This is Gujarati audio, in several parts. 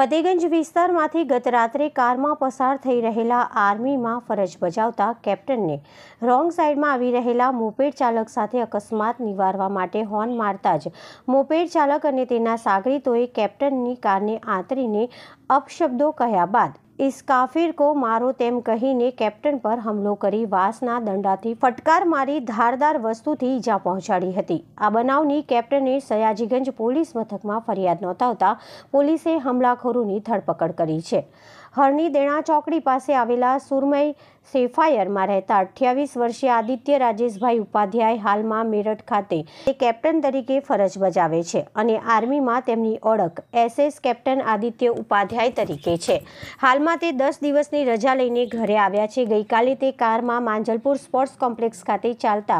ફતેગંજ વિસ્તારમાંથી ગત રાત્રે કારમાં પસાર થઈ રહેલા આર્મીમાં ફરજ બજાવતા કેપ્ટનને રોંગ સાઈડમાં આવી રહેલા મોપેડ ચાલક સાથે અકસ્માત નિવારવા માટે હોર્ન મારતા જ મોપેડ ચાલક અને તેના સાગરીતોએ કેપ્ટનની કારને આંતરીને અપશબ્દો કહ્યા બાદ ઇસ કાફિર કો મારો તેમ કહીને કેપ્ટન પર હુમલો કરી વાસના દંડાથી ફટકાર મારી ધારદાર વસ્તુથી ઈજા પહોંચાડી હતી આ બનાવની કેપ્ટને સયાજીગંજ પોલીસ મથકમાં ફરિયાદ નોંધાવતા પોલીસે હુમલાખોરોની ધરપકડ કરી છે હરની દેણા ચોકડી પાસે આવેલા સુરમય સેફાયરમાં રહેતા અઠ્યાવીસ વર્ષીય આદિત્ય રાજેશભાઈ ઉપાધ્યાય હાલમાં મેરઠ ખાતે તે કેપ્ટન તરીકે ફરજ બજાવે છે અને આર્મીમાં તેમની ઓળખ એસએસ કેપ્ટન આદિત્ય ઉપાધ્યાય તરીકે છે હાલમાં તે દસ દિવસની રજા લઈને ઘરે આવ્યા છે ગઈકાલે તે કારમાં માંજલપુર સ્પોર્ટ્સ કોમ્પ્લેક્સ ખાતે ચાલતા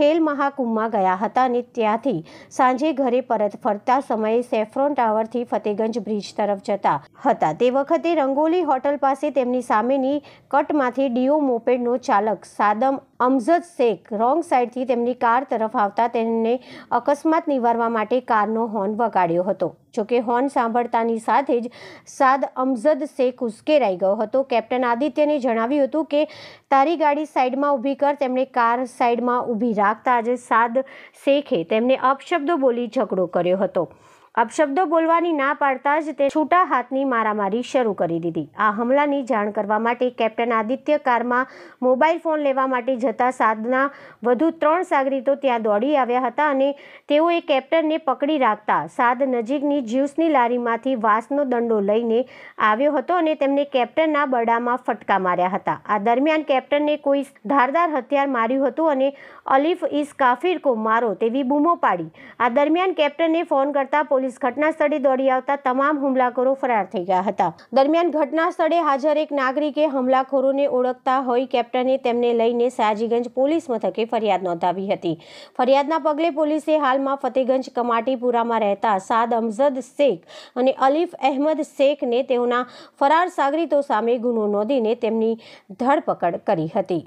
ખેલ મહાકુંભમાં ગયા હતા અને ત્યાંથી સાંજે ઘરે પરત ફરતા સમયે સેફ્રોન ટાવરથી ફતેગંજ બ્રિજ તરફ જતા હતા તે વખતે રંગોલી ચંચોલી હોટલ પાસે તેમની સામેની કટમાંથી ડીઓ મોપેડનો ચાલક સાદમ અમઝદ શેખ રોંગ સાઇડથી તેમની કાર તરફ આવતા તેમને અકસ્માત નિવારવા માટે કારનો હોર્ન વગાડ્યો હતો જોકે હોર્ન સાંભળતાની સાથે જ સાદ અમઝદ શેખ ઉશ્કેરાઈ ગયો હતો કેપ્ટન આદિત્યને જણાવ્યું હતું કે તારી ગાડી સાઈડમાં ઊભી કર તેમણે કાર સાઈડમાં ઊભી રાખતા આજે સાદ શેખે તેમને અપશબ્દો બોલી ઝઘડો કર્યો હતો અપશબ્દો બોલવાની ના પાડતા જ તે છૂટા હાથની મારામારી શરૂ કરી દીધી આ હમલાની જાણ કરવા માટે કેપ્ટન આદિત્ય કારમાં મોબાઈલ ફોન લેવા માટે જતા સાધના વધુ ત્રણ સાગરીતો ત્યાં દોડી આવ્યા હતા અને તેઓએ કેપ્ટનને પકડી રાખતા સાદ નજીકની જ્યુસની લારીમાંથી વાસનો દંડો લઈને આવ્યો હતો અને તેમને કેપ્ટનના બડામાં ફટકા માર્યા હતા આ દરમિયાન કેપ્ટનને કોઈ ધારદાર હથિયાર માર્યું હતું અને અલીફ ઇસ કાફિર કો મારો તેવી બૂમો પાડી આ દરમિયાન કેપ્ટનને ફોન કરતા પોલીસ ઘટના સ્થળે દોડી આવતા તમામ હુમલાખોરો ફરાર થઈ ગયા હતા દરમિયાન ઘટના સ્થળે હાજર એક નાગરિકે હુમલાખોરોને ઓળખતા હોઈ કેપ્ટને તેમને લઈને સાજીગંજ પોલીસ મથકે ફરિયાદ નોંધાવી હતી ફરિયાદના પગલે પોલીસે હાલમાં ફતેગંજ કમાટીપુરામાં રહેતા સાદ અમઝદ શેખ અને અલીફ અહેમદ શેખને તેઓના ફરાર સાગરીતો સામે ગુનો નોંધીને તેમની ધરપકડ કરી હતી